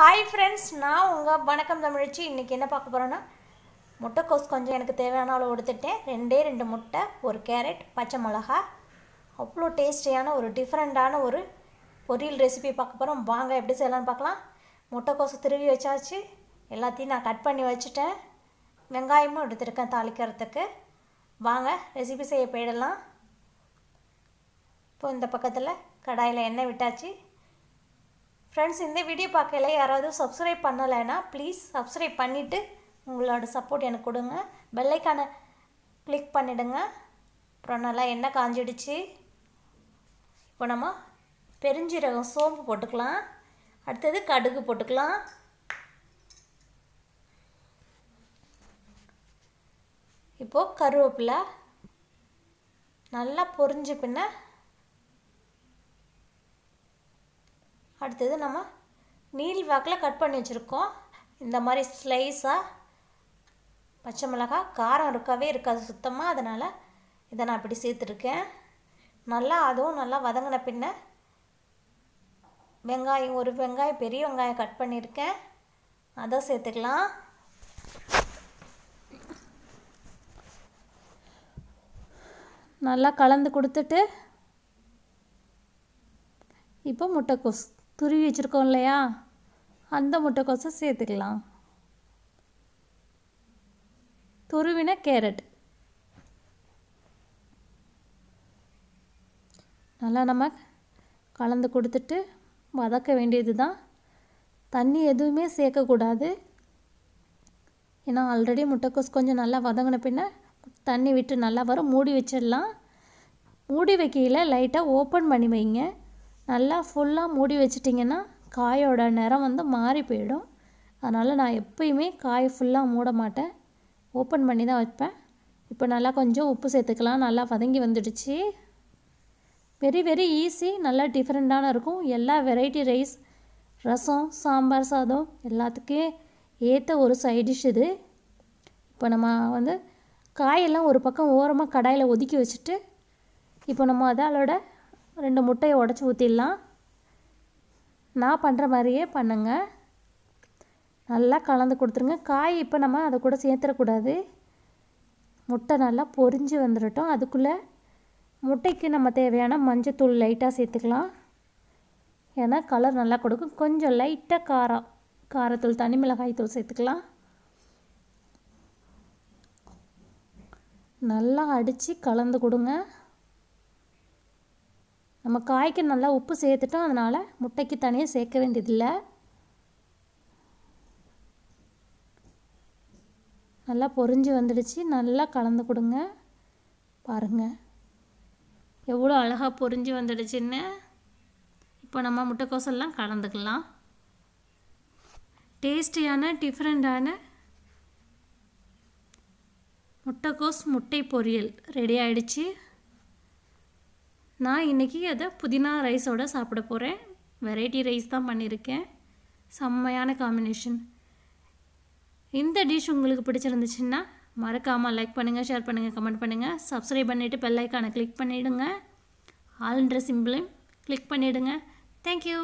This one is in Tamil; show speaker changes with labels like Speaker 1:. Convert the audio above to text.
Speaker 1: ஹாய் ஃப்ரெண்ட்ஸ் நான் உங்கள் வணக்கம் தமிழ்ச்சி இன்றைக்கி என்ன பார்க்க போகிறேன்னா முட்டைக்கோஸ் கொஞ்சம் எனக்கு தேவையான அளவு எடுத்துட்டேன் ரெண்டே ரெண்டு முட்டை ஒரு கேரட் பச்சை மிளகா அவ்வளோ டேஸ்டியான ஒரு டிஃப்ரெண்ட்டான ஒரு பொரியல் ரெசிபி பார்க்க போகிறோம் வாங்க எப்படி செய்யலாம்னு பார்க்கலாம் முட்டைக்கோசு திருவி வச்சாச்சு எல்லாத்தையும் நான் கட் பண்ணி வச்சுட்டேன் வெங்காயமும் எடுத்துருக்கேன் தாளிக்கிறதுக்கு வாங்க ரெசிபி செய்ய போயிடலாம் இப்போ இந்த பக்கத்தில் கடாயில் எண்ணெய் விட்டாச்சு ஃப்ரெண்ட்ஸ் இந்த வீடியோ பார்க்கல யாராவது சப்ஸ்கிரைப் பண்ணலைன்னா ப்ளீஸ் சப்ஸ்கிரைப் பண்ணிவிட்டு உங்களோட சப்போர்ட் எனக்கு கொடுங்க பெல்லைக்கான கிளிக் பண்ணிவிடுங்க அப்புறம் நல்லா எண்ணெய் காஞ்சிடுச்சு இப்போ நம்ம பெருஞ்சீரகம் சோம்பு போட்டுக்கலாம் அடுத்தது கடுகு போட்டுக்கலாம் இப்போது கருவேப்பிலை நல்லா பொரிஞ்சு பின்ன அடுத்தது நம்ம நீல் வாக்கில் கட் பண்ணி வச்சுருக்கோம் இந்த மாதிரி ஸ்லைஸாக பச்சை மிளகாய் காரம் இருக்கவே இருக்காது சுத்தமாக அதனால் இதை நான் இப்படி சேர்த்துருக்கேன் நல்லா அதுவும் நல்லா வதங்கின பின்ன வெங்காயம் ஒரு வெங்காயம் பெரிய வெங்காயம் கட் பண்ணியிருக்கேன் அதை சேர்த்துக்கலாம் நல்லா கலந்து கொடுத்துட்டு இப்போ முட்டைக்கோஸ் துருவி வச்சுருக்கோம் இல்லையா அந்த முட்டைக்கோசை சேர்த்துக்கலாம் துருவின கேரட் நல்லா நம்ம கலந்து கொடுத்துட்டு வதக்க வேண்டியது தான் தண்ணி எதுவுமே சேர்க்கக்கூடாது ஏன்னா ஆல்ரெடி முட்டைக்கோஸ் கொஞ்சம் நல்லா வதங்கின பின்ன தண்ணி விட்டு நல்லா வரும் மூடி வச்சிடலாம் மூடி வைக்கையில் லைட்டாக ஓப்பன் பண்ணி வைங்க நல்லா ஃபுல்லாக மூடி வச்சிட்டிங்கன்னா காயோட நிறம் வந்து மாறி போயிடும் அதனால் நான் எப்பயுமே காய் ஃபுல்லாக மூட மாட்டேன் ஓப்பன் பண்ணி தான் வைப்பேன் இப்போ நல்லா கொஞ்சம் உப்பு சேர்த்துக்கலாம் நல்லா வதங்கி வந்துடுச்சு வெரி வெரி ஈஸி நல்லா டிஃப்ரெண்ட்டான இருக்கும் எல்லா வெரைட்டி ரைஸ் ரசம் சாம்பார் சாதம் எல்லாத்துக்கே ஏற்ற ஒரு சைடிஷ் இது இப்போ நம்ம வந்து காயெல்லாம் ஒரு பக்கம் ஓரமாக கடாயில் ஒதுக்கி வச்சுட்டு இப்போ நம்ம அதோட ரெண்டு முட்டையை உடச்சி ஊற்றிடலாம் நான் பண்ணுற மாதிரியே பண்ணுங்கள் நல்லா கலந்து கொடுத்துருங்க காய் இப்போ நம்ம அதை கூட சேர்த்துடக்கூடாது முட்டை நல்லா பொறிஞ்சு வந்துடட்டும் அதுக்குள்ளே முட்டைக்கு நம்ம தேவையான மஞ்சத்தூள் லைட்டாக சேர்த்துக்கலாம் ஏன்னா கலர் நல்லா கொடுக்கும் கொஞ்சம் லைட்டாக காரம் காரத்தூள் தனி மிளகாய் தூள் சேர்த்துக்கலாம் நல்லா அடித்து கலந்து கொடுங்க நம்ம காய்க்கு நல்லா உப்பு சேர்த்துட்டோம் அதனால் முட்டைக்கு தனியாக சேர்க்க வேண்டியதில்லை நல்லா பொறிஞ்சு வந்துடுச்சு நல்லா கலந்து கொடுங்க பாருங்கள் எவ்வளோ அழகாக பொறிஞ்சு வந்துடுச்சுன்னு இப்போ நம்ம முட்டைக்கோசெல்லாம் கலந்துக்கலாம் டேஸ்டியான டிஃப்ரெண்டான முட்டைக்கோஸ் முட்டை பொரியல் ரெடி ஆகிடுச்சு நான் இன்றைக்கி அதை புதினா ரைஸோடு சாப்பிட போகிறேன் வெரைட்டி ரைஸ் தான் பண்ணியிருக்கேன் செம்மையான காம்பினேஷன் இந்த டிஷ் உங்களுக்கு பிடிச்சிருந்துச்சுன்னா மறக்காமல் லைக் பண்ணுங்கள் ஷேர் பண்ணுங்கள் கமெண்ட் பண்ணுங்கள் சப்ஸ்கிரைப் பண்ணிவிட்டு பெல்லைக்கானை கிளிக் பண்ணிவிடுங்க ஆல்ன்ற சிம்பிளையும் கிளிக் பண்ணிவிடுங்க தேங்க்யூ